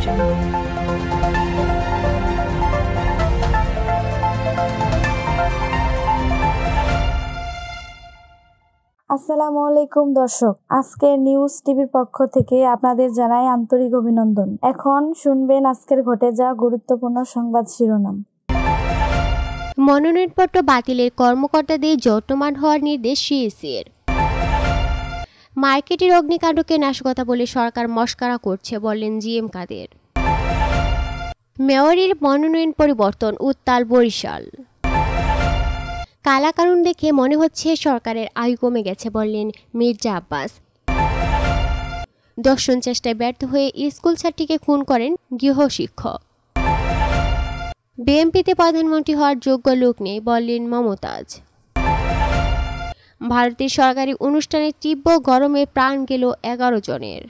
আসসালামু আলাইকুম দর্শক আজকে নিউজ টিভির পক্ষ থেকে আপনাদের জানাই আন্তরিক অভিনন্দন এখন শুনবেন আজকের ঘটে যাওয়া গুরুত্বপূর্ণ সংবাদ শিরোনাম মনোনয়নপত্র বাতিলের কর্মকর্তাদের যত্নমান হওয়ার নির্দেশ সিএসি এর মার্কেটের অগ্নিকাণ্ডকে নাশকতা বলে সরকার মস্কারা করছে বললেন জিএম কাদের মেয়রের মনোনয়ন পরিবর্তন উত্তাল বরিশাল কালাকানুন দেখে মনে হচ্ছে সরকারের আয়ু কমে গেছে বললেন মির্জা আব্বাস দর্শন চেষ্টায় ব্যর্থ হয়ে স্কুল ছাত্রীকে খুন করেন গৃহশিক্ষক বিএমপিতে প্রধানমন্ত্রী হওয়ার যোগ্য লোক নেই বললেন মমতাজ ভারতের সরকারি অনুষ্ঠানে তীব্র গরমে প্রাণ গেল এগারো জনের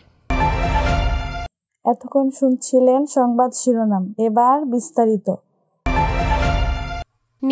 এতক্ষণ শুনছিলেন সংবাদ শিরোনাম এবার বিস্তারিত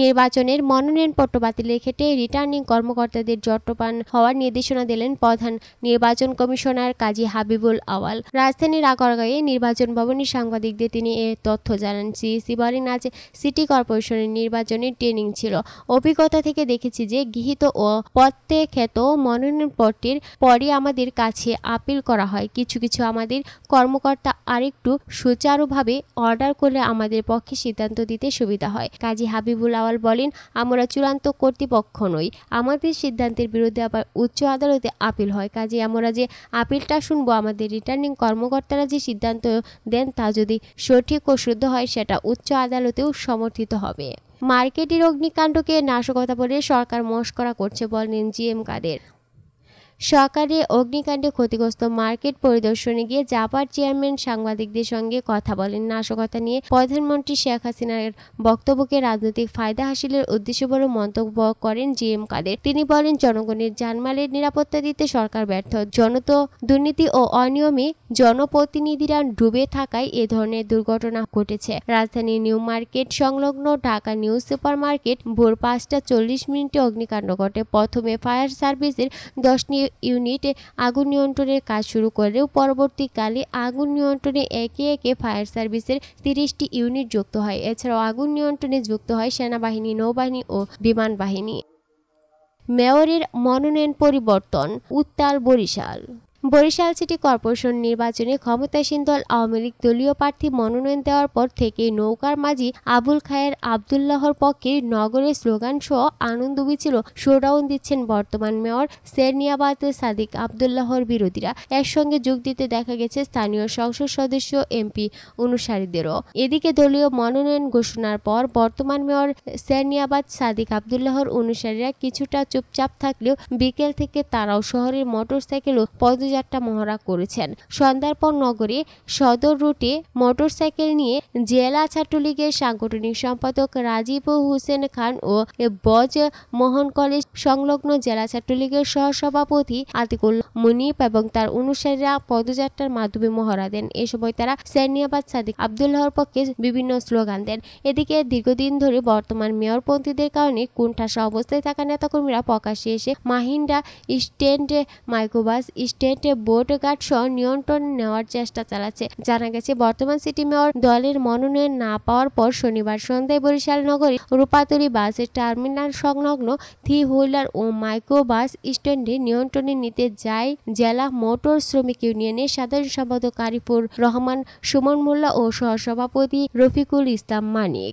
নির্বাচনের মনোনয়নপত্র বাতিলের ক্ষেত্রে রিটার্নিং কর্মকর্তাদের জট্টপান হওয়ার নির্দেশনা দিলেন প্রধান নির্বাচন কমিশনার কাজী হাবিবুল আওয়াল রাজধানীর আগরগাঁয়ে নির্বাচন ভবনের সাংবাদিকদের তিনি এ তথ্য জানান সিএসি বলেন আজ সিটি কর্পোরেশনের নির্বাচনের ট্রেনিং ছিল অভিজ্ঞতা থেকে দেখেছি যে গৃহীত ও মনোনয়ন মনোনয়নপত্রের পরই আমাদের কাছে আপিল করা হয় কিছু কিছু আমাদের কর্মকর্তা আরেকটু সুচারুভাবে অর্ডার করলে আমাদের পক্ষে সিদ্ধান্ত দিতে সুবিধা হয় কাজী হাবিবুল লাওয়াল বলেন আমরা চূড়ান্ত কর্তৃপক্ষ নই আমাদের সিদ্ধান্তের বিরুদ্ধে আবার উচ্চ আদালতে আপিল হয় কাজে আমরা যে আপিলটা শুনবো আমাদের রিটার্নিং কর্মকর্তারা যে সিদ্ধান্ত দেন তা যদি সঠিক ও শুদ্ধ হয় সেটা উচ্চ আদালতেও সমর্থিত হবে মার্কেটের অগ্নিকাণ্ডকে নাশকতা বলে সরকার মস্করা করছে বলেন জি এম কাদের সকালে অগ্নিকাণ্ডে ক্ষতিগ্রস্ত মার্কেট পরিদর্শনে গিয়ে জাপার চেয়ারম্যান সাংবাদিকদের সঙ্গে কথা বলেন নাশকতা নিয়ে প্রধানমন্ত্রী শেখ হাসিনার বক্তব্যকে রাজনৈতিক ফায়দা হাসিলের উদ্দেশ্য বড় মন্তব্য করেন জি এম কাদের তিনি বলেন জনগণের জানমালের নিরাপত্তা দিতে সরকার ব্যর্থ জনত দুর্নীতি ও অনিয়মে জনপ্রতিনিধিরা ডুবে থাকায় এ ধরনের দুর্ঘটনা ঘটেছে রাজধানীর নিউ মার্কেট সংলগ্ন ঢাকা নিউ সুপার মার্কেট ভোর পাঁচটা চল্লিশ মিনিটে অগ্নিকাণ্ড ঘটে প্রথমে ফায়ার সার্ভিসের দশটি ইউনিট আগুন নিয়ন্ত্রণের কাজ শুরু করলেও পরবর্তীকালে আগুন নিয়ন্ত্রণে একে একে ফায়ার সার্ভিসের তিরিশটি ইউনিট যুক্ত হয় এছাড়াও আগুন নিয়ন্ত্রণে যুক্ত হয় সেনাবাহিনী নৌবাহিনী ও বিমান বাহিনী মেয়রের মনোনয়ন পরিবর্তন উত্তাল বরিশাল বরিশাল সিটি কর্পোরেশন নির্বাচনে ক্ষমতাসীন দল আওয়ামী লীগ দলীয় প্রার্থী মনোনয়ন দেওয়ার পর থেকে নৌকার মাঝি আবুল খায়ের আবদুল্লাহর পক্ষে নগরের স্লোগান সহ আনন্দ মিছিল শোডাউন দিচ্ছেন বর্তমান মেয়র সেরনিয়াবাদ সাদিক আবদুল্লাহর বিরোধীরা এর সঙ্গে যোগ দিতে দেখা গেছে স্থানীয় সংসদ সদস্য এমপি অনুসারীদেরও এদিকে দলীয় মনোনয়ন ঘোষণার পর বর্তমান মেয়র সেরনিয়াবাদ সাদিক আবদুল্লাহর অনুসারীরা কিছুটা চুপচাপ থাকলেও বিকেল থেকে তারাও শহরের মোটরসাইকেল ও পদ পদযাত্রা মহড়া করেছেন সন্ধ্যার নগরে সদর রুটে মোটরসাইকেল নিয়ে জেলা ছাত্রলীগের সাংগঠনিক সম্পাদক রাজীব হোসেন খান ও বজ মোহন কলেজ সংলগ্ন জেলা ছাত্রলীগের সহসভাপতি আতিকুল মুনিপ এবং তার অনুসারীরা পদযাত্রার মাধ্যমে মহড়া দেন এ সময় তারা সেনিয়াবাদ সাদিক হওয়ার পক্ষে বিভিন্ন স্লোগান দেন এদিকে দীর্ঘদিন ধরে বর্তমান মেয়রপন্থীদের কারণে কুণ্ঠাসা অবস্থায় থাকা নেতাকর্মীরা প্রকাশ্যে এসে মাহিন্দা স্ট্যান্ড মাইক্রোবাস স্ট্যান্ড ক্ষেত্রে বোর্ড গার্ড সহ নিয়ন্ত্রণ নেওয়ার চেষ্টা চালাচ্ছে জানা গেছে বর্তমান সিটি মেয়র দলের মনোনয়ন না পাওয়ার পর শনিবার সন্ধ্যায় বরিশাল নগরী রূপাতরী বাসের টার্মিনাল সংলগ্ন থ্রি হুইলার ও মাইক্রো বাস স্ট্যান্ডে নিয়ন্ত্রণে নিতে যায় জেলা মোটর শ্রমিক ইউনিয়নের সাধারণ সম্পাদক আরিফুর রহমান সুমন মোল্লা ও সহসভাপতি রফিকুল ইসলাম মানিক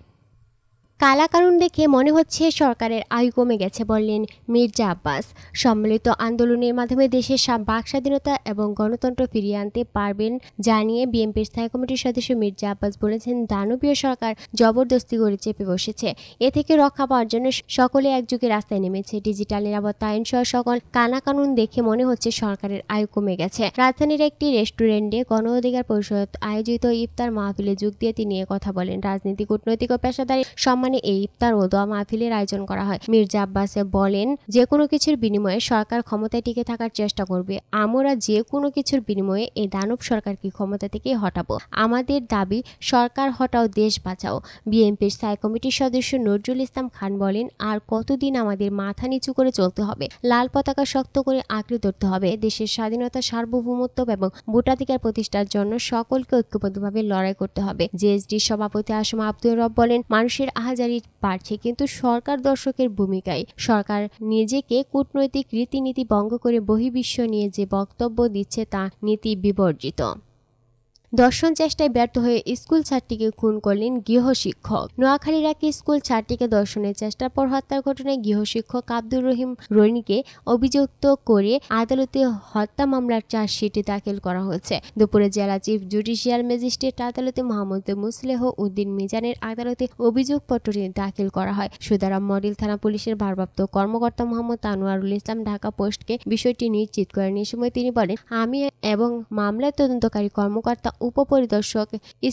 কালাকারণ দেখে মনে হচ্ছে সরকারের আয়ু কমে গেছে বললেন মির্জা আব্বাস সম্মিলিত আন্দোলনের মাধ্যমে দেশের বাক স্বাধীনতা এবং গণতন্ত্র ফিরিয়ে আনতে পারবেন জানিয়ে বিএনপির স্থায়ী কমিটির সদস্য মির্জা আব্বাস বলেছেন দানবীয় সরকার জবরদস্তি করে চেপে বসেছে এ থেকে রক্ষা পাওয়ার জন্য সকলে একযোগে রাস্তায় নেমেছে ডিজিটাল নিরাপত্তা সহ সকল কানাকানুন দেখে মনে হচ্ছে সরকারের আয়ু কমে গেছে রাজধানীর একটি রেস্টুরেন্টে গণ অধিকার পরিষদ আয়োজিত ইফতার মাহফিলে যোগ দিয়ে তিনি কথা বলেন রাজনীতি কূটনৈতিক ও পেশাদারী সম্মান সম্মানে এই ইফতার ও দোয়া মাহফিলের আয়োজন করা হয় মির্জা আব্বাস বলেন যে কোনো কিছুর বিনিময়ে সরকার ক্ষমতায় টিকে থাকার চেষ্টা করবে আমরা যে কোনো কিছুর বিনিময়ে এই দানব সরকারকে ক্ষমতা থেকে হটাবো আমাদের দাবি সরকার হটাও দেশ বাঁচাও বিএনপির স্থায়ী কমিটির সদস্য নজরুল ইসলাম খান বলেন আর কতদিন আমাদের মাথা নিচু করে চলতে হবে লাল পতাকা শক্ত করে আঁকড়ে ধরতে হবে দেশের স্বাধীনতা সার্বভৌমত্ব এবং ভোটাধিকার প্রতিষ্ঠার জন্য সকলকে ঐক্যবদ্ধভাবে লড়াই করতে হবে জেএসডি সভাপতি আসম আব্দুর রব বলেন মানুষের আহার হাজারি বাড়ছে কিন্তু সরকার দর্শকের ভূমিকায় সরকার নিজেকে কূটনৈতিক রীতিনীতি ভঙ্গ করে বহির্বিশ্ব নিয়ে যে বক্তব্য দিচ্ছে তা নীতি বিবর্জিত দর্শন চেষ্টায় ব্যর্থ হয়ে স্কুল ছাত্রীকে খুন করলেন গৃহশিক্ষক নোয়াখালীর এক স্কুল ছাত্রীকে দর্শনের চেষ্টার পর হত্যার ঘটনায় গৃহশিক্ষক আব্দুর রহিম রনিকে অভিযুক্ত করে আদালতে হত্যা মামলার চার্জশিটে দাখিল করা হয়েছে দুপুরে জেলা চিফ জুডিশিয়াল ম্যাজিস্ট্রেট আদালতে মোহাম্মদ মুসলেহ উদ্দিন মিজানের আদালতে অভিযোগপত্রটি দাখিল করা হয় সুদারাম মডেল থানা পুলিশের ভারপ্রাপ্ত কর্মকর্তা মোহাম্মদ আনোয়ারুল ইসলাম ঢাকা পোস্টকে বিষয়টি নিশ্চিত করেন এ সময় তিনি বলেন আমি এবং মামলার তদন্তকারী কর্মকর্তা উপপরিদর্শক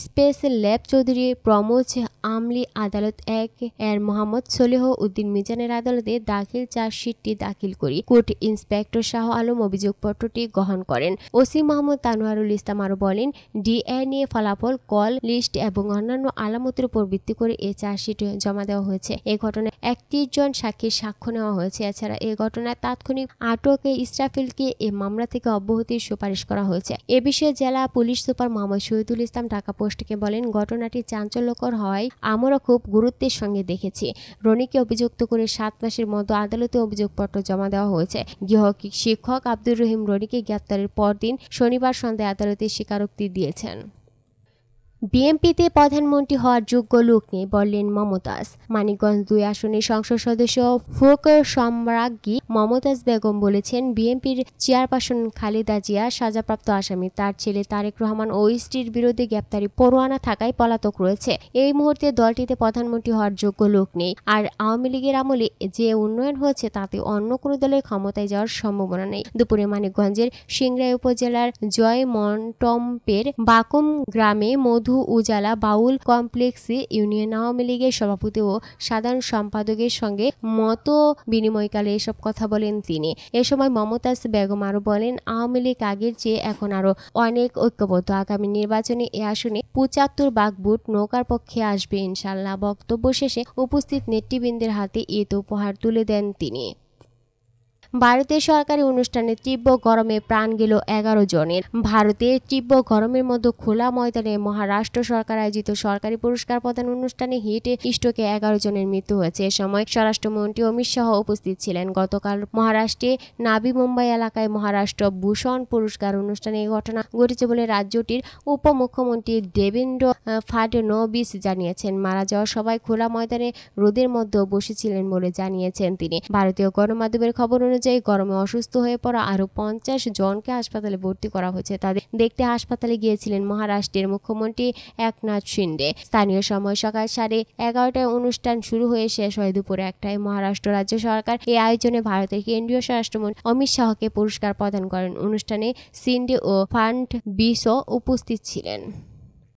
স্পেস ল্যাব চৌধুরী প্রমোজ আমলি আদালত এক এর মোহাম্মদ সলেহ উদ্দিন মিজানের আদালতে দাখিল চার্জশিটটি দাখিল করি কোর্ট ইন্সপেক্টর শাহ আলম অভিযোগপত্রটি গ্রহণ করেন ওসি মোহাম্মদ তানোয়ারুল ইসলাম আরও বলেন ডিএনএ ফলাফল কল লিস্ট এবং অন্যান্য আলামতের উপর ভিত্তি করে এ চার্জশিট জমা দেওয়া হয়েছে এ ঘটনায় একত্রিশ জন সাক্ষীর সাক্ষ্য নেওয়া হয়েছে এছাড়া এ ঘটনায় তাৎক্ষণিক আটকে ইসরাফিলকে এ মামলা থেকে অব্যাহতির সুপারিশ করা হয়েছে এ বিষয়ে জেলা পুলিশ সুপার মোহাম্মদ শহীদুল ইসলাম ঢাকা পোস্টকে বলেন ঘটনাটি চাঞ্চল্যকর হয় আমরা খুব গুরুত্বের সঙ্গে দেখেছি রনিকে অভিযুক্ত করে সাত মাসের মতো আদালতে অভিযোগপত্র জমা দেওয়া হয়েছে গৃহ শিক্ষক আব্দুর রহিম রনিকে গ্রেপ্তারের পরদিন শনিবার সন্ধ্যায় আদালতে স্বীকারোক্তি দিয়েছেন বিএনপিতে প্রধানমন্ত্রী হওয়ার যোগ্য লোক নেই বললেন মমতাজ মানিকগঞ্জ দুই আসনের সংসদ সদস্য ফোকর সম্রাজ্ঞী মমতাজ বেগম বলেছেন বিএনপির চেয়ারপারসন খালেদা জিয়া সাজাপ্রাপ্ত আসামি তার ছেলে তারেক রহমান ও স্ত্রীর বিরুদ্ধে গ্রেপ্তারি পরোয়ানা থাকায় পলাতক রয়েছে এই মুহূর্তে দলটিতে প্রধানমন্ত্রী হওয়ার যোগ্য লোক নেই আর আওয়ামী লীগের আমলে যে উন্নয়ন হয়েছে তাতে অন্য কোনো দলের ক্ষমতায় যাওয়ার সম্ভাবনা নেই দুপুরে মানিকগঞ্জের সিংরাই উপজেলার জয় মন্টম্পের বাকুম গ্রামে মধু মধু উজালা বাউল কমপ্লেক্সে ইউনিয়ন আওয়ামী লীগের সভাপতি ও সাধারণ সম্পাদকের সঙ্গে মত বিনিময়কালে এসব কথা বলেন তিনি এ সময় মমতাজ বেগম আরও বলেন আওয়ামী লীগ আগের চেয়ে এখন আরও অনেক ঐক্যবদ্ধ আগামী নির্বাচনে এ আসনে পঁচাত্তর বাঘ বুট নৌকার পক্ষে আসবে ইনশাল্লাহ বক্তব্য শেষে উপস্থিত নেতৃবৃন্দের হাতে ঈদ উপহার তুলে দেন তিনি ভারতের সরকারি অনুষ্ঠানে তীব্র গরমে প্রাণ গেল এগারো জনের ভারতে তীব্র গরমের মধ্যে খোলা ময়দানে মহারাষ্ট্র সরকার আয়োজিত সরকারি পুরস্কার প্রদান অনুষ্ঠানে হিটে ইস্টকে এগারো জনের মৃত্যু হয়েছে এ সময় স্বরাষ্ট্রমন্ত্রী অমিত শাহ উপস্থিত ছিলেন গতকাল মহারাষ্ট্রে নাবি মুম্বাই এলাকায় মহারাষ্ট্র ভূষণ পুরস্কার অনুষ্ঠানে এই ঘটনা ঘটেছে বলে রাজ্যটির উপমুখ্যমন্ত্রী দেবেন্দ্র ফাডনবিস জানিয়েছেন মারা যাওয়া সবাই খোলা ময়দানে রোদের মধ্যে বসেছিলেন বলে জানিয়েছেন তিনি ভারতীয় গণমাধ্যমের খবর অনুযায়ী অনুযায়ী গরমে অসুস্থ হয়ে পড়া আরও পঞ্চাশ জনকে হাসপাতালে ভর্তি করা হয়েছে তাদের দেখতে হাসপাতালে গিয়েছিলেন মহারাষ্ট্রের মুখ্যমন্ত্রী একনাথ শিন্ডে স্থানীয় সময় সকাল সাড়ে এগারোটায় অনুষ্ঠান শুরু হয়ে শেষ হয় দুপুরে একটায় মহারাষ্ট্র রাজ্য সরকার এই আয়োজনে ভারতের কেন্দ্রীয় স্বরাষ্ট্রমন্ত্রী অমিত শাহকে পুরস্কার প্রদান করেন অনুষ্ঠানে সিন্ডে ও ফান্ড বিশও উপস্থিত ছিলেন